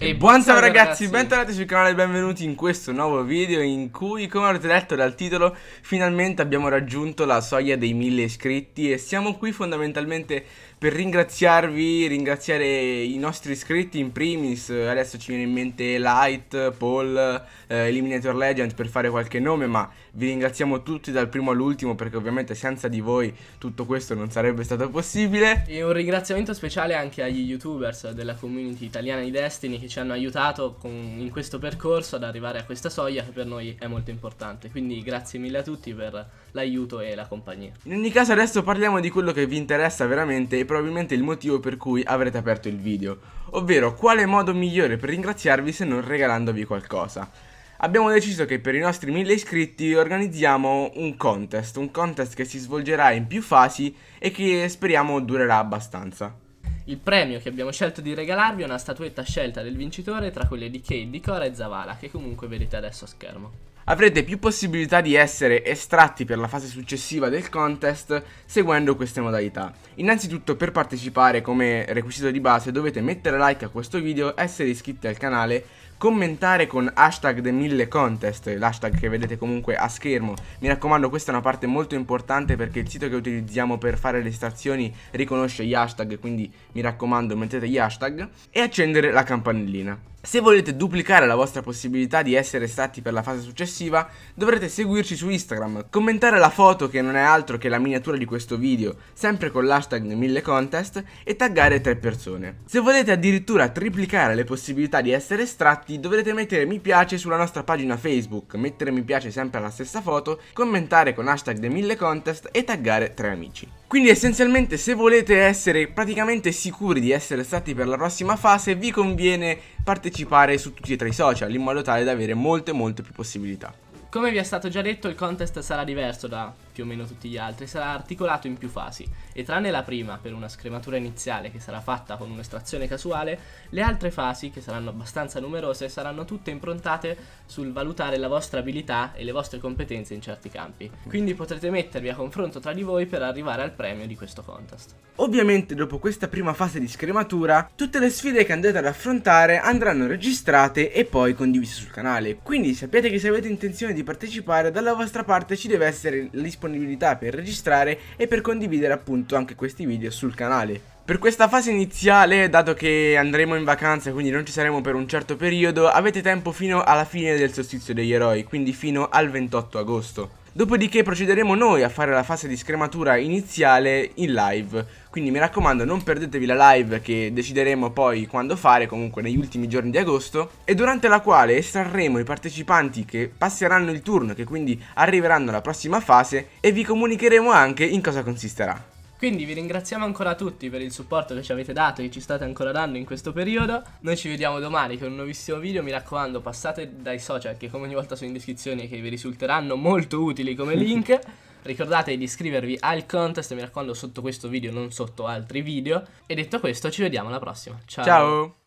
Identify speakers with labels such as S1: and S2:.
S1: E buon salve ragazzi, ragazzi, bentornati sul canale e benvenuti in questo nuovo video in cui, come avete letto dal titolo, finalmente abbiamo raggiunto la soglia dei 1000 iscritti e siamo qui fondamentalmente per ringraziarvi, ringraziare i nostri iscritti in primis, adesso ci viene in mente Light, Paul, eh, Eliminator Legend per fare qualche nome, ma vi ringraziamo tutti dal primo all'ultimo perché ovviamente senza di voi tutto questo non sarebbe stato possibile.
S2: E un ringraziamento speciale anche agli youtubers della community italiana di Destiny che ci hanno aiutato con, in questo percorso ad arrivare a questa soglia che per noi è molto importante, quindi grazie mille a tutti per l'aiuto e la compagnia.
S1: In ogni caso adesso parliamo di quello che vi interessa veramente probabilmente il motivo per cui avrete aperto il video, ovvero quale modo migliore per ringraziarvi se non regalandovi qualcosa. Abbiamo deciso che per i nostri 1000 iscritti organizziamo un contest, un contest che si svolgerà in più fasi e che speriamo durerà abbastanza.
S2: Il premio che abbiamo scelto di regalarvi è una statuetta scelta del vincitore tra quelle di Kate, Dicora e Zavala, che comunque vedete adesso a schermo
S1: avrete più possibilità di essere estratti per la fase successiva del contest seguendo queste modalità. Innanzitutto per partecipare come requisito di base dovete mettere like a questo video, essere iscritti al canale, commentare con hashtag The1000Contest, l'hashtag che vedete comunque a schermo. Mi raccomando questa è una parte molto importante perché il sito che utilizziamo per fare le stazioni riconosce gli hashtag, quindi mi raccomando mettete gli hashtag e accendere la campanellina. Se volete duplicare la vostra possibilità di essere stati per la fase successiva, dovrete seguirci su Instagram, commentare la foto che non è altro che la miniatura di questo video, sempre con l'hashtag 1000 contest, e taggare tre persone. Se volete addirittura triplicare le possibilità di essere estratti, dovrete mettere mi piace sulla nostra pagina Facebook, mettere mi piace sempre alla stessa foto, commentare con hashtag 1000 contest e taggare tre amici. Quindi essenzialmente se volete essere praticamente sicuri di essere stati per la prossima fase vi conviene partecipare su tutti e tre i social in modo tale da avere molte molte più possibilità.
S2: Come vi è stato già detto il contest sarà diverso da più o meno tutti gli altri, sarà articolato in più fasi e tranne la prima per una scrematura iniziale che sarà fatta con un'estrazione casuale, le altre fasi, che saranno abbastanza numerose, saranno tutte improntate sul valutare la vostra abilità e le vostre competenze in certi campi. Quindi potrete mettervi a confronto tra di voi per arrivare al premio di questo contest.
S1: Ovviamente dopo questa prima fase di scrematura, tutte le sfide che andrete ad affrontare andranno registrate e poi condivise sul canale. Quindi sappiate che se avete intenzione di partecipare, dalla vostra parte ci deve essere la disponibilità disponibilità per registrare e per condividere appunto anche questi video sul canale. Per questa fase iniziale, dato che andremo in vacanza quindi non ci saremo per un certo periodo, avete tempo fino alla fine del solstizio degli eroi, quindi fino al 28 agosto. Dopodiché procederemo noi a fare la fase di scrematura iniziale in live. Quindi mi raccomando non perdetevi la live che decideremo poi quando fare, comunque negli ultimi giorni di agosto, e durante la quale estrarremo i partecipanti che passeranno il turno, che quindi arriveranno alla prossima fase, e vi comunicheremo anche in cosa consisterà.
S2: Quindi vi ringraziamo ancora tutti per il supporto che ci avete dato e ci state ancora dando in questo periodo. Noi ci vediamo domani con un nuovissimo video, mi raccomando passate dai social che come ogni volta sono in descrizione che vi risulteranno molto utili come link. Ricordate di iscrivervi al contest, mi raccomando sotto questo video non sotto altri video. E detto questo ci vediamo alla prossima. Ciao! Ciao.